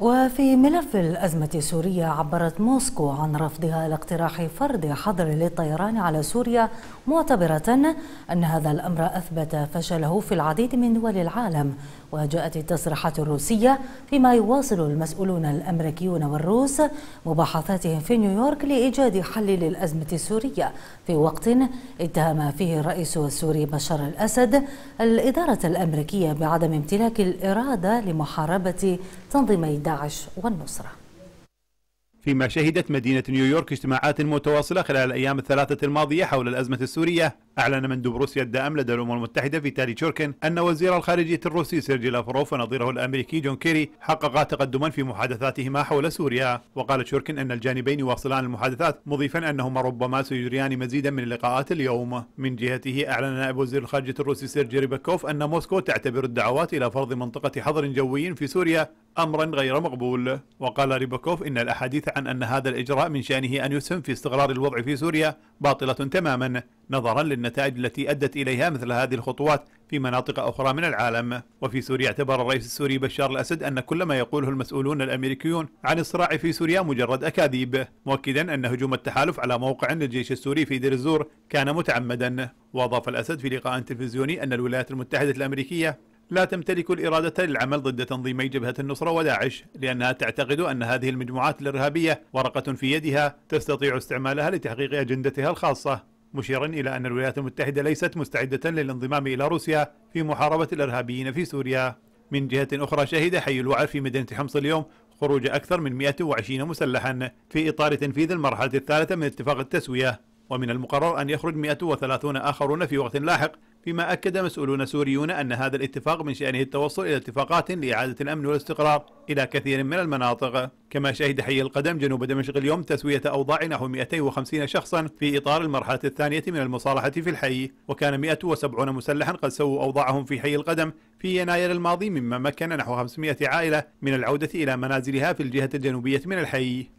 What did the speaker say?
وفي ملف الأزمة السورية عبرت موسكو عن رفضها لاقتراح فرض حظر للطيران على سوريا معتبرة أن هذا الأمر أثبت فشله في العديد من دول العالم وجاءت التصريحات الروسية فيما يواصل المسؤولون الأمريكيون والروس مباحثاتهم في نيويورك لإيجاد حل للأزمة السورية في وقت اتهم فيه الرئيس السوري بشار الأسد الإدارة الأمريكية بعدم امتلاك الإرادة لمحاربة تنظيمي داعش والنصرة فيما شهدت مدينة نيويورك اجتماعات متواصلة خلال الأيام الثلاثة الماضية حول الأزمة السورية أعلن مندوب روسيا الدائم لدى الأمم المتحدة فيتالي تشوركن أن وزير الخارجية الروسي سيرجي لافروف ونظيره الأمريكي جون كيري حققا تقدما في محادثاتهما حول سوريا وقال تشوركن أن الجانبين يواصلان المحادثات مضيفا أنهما ربما سيجريان مزيدا من اللقاءات اليوم من جهته أعلن نائب وزير الخارجية الروسي سيرجي ريباكوف أن موسكو تعتبر الدعوات إلى فرض منطقة حظر جوي في سوريا امرا غير مقبول وقال ريباكوف ان الاحاديث عن ان هذا الاجراء من شانه ان يسهم في استقرار الوضع في سوريا باطله تماما نظرا للنتائج التي أدت إليها مثل هذه الخطوات في مناطق أخرى من العالم وفي سوريا اعتبر الرئيس السوري بشار الأسد أن كل ما يقوله المسؤولون الأمريكيون عن الصراع في سوريا مجرد أكاذيب مؤكدا أن هجوم التحالف على موقع للجيش السوري في دير الزور كان متعمدا وأضاف الأسد في لقاء تلفزيوني أن الولايات المتحدة الأمريكية لا تمتلك الإرادة للعمل ضد تنظيمي جبهة النصرة وداعش لأنها تعتقد أن هذه المجموعات الإرهابية ورقة في يدها تستطيع استعمالها لتحقيق أجندتها الخاصة مشيرا إلى أن الولايات المتحدة ليست مستعدة للانضمام إلى روسيا في محاربة الإرهابيين في سوريا من جهة أخرى شهد حي الوعر في مدينة حمص اليوم خروج أكثر من 120 مسلحا في إطار تنفيذ المرحلة الثالثة من اتفاق التسوية ومن المقرر أن يخرج 130 آخرون في وقت لاحق فيما أكد مسؤولون سوريون أن هذا الاتفاق من شأنه التوصل إلى اتفاقات لإعادة الأمن والاستقرار إلى كثير من المناطق كما شهد حي القدم جنوب دمشق اليوم تسوية أوضاع نحو 250 شخصا في إطار المرحلة الثانية من المصالحة في الحي وكان 170 مسلحا قد سووا أوضاعهم في حي القدم في يناير الماضي مما مكن نحو 500 عائلة من العودة إلى منازلها في الجهة الجنوبية من الحي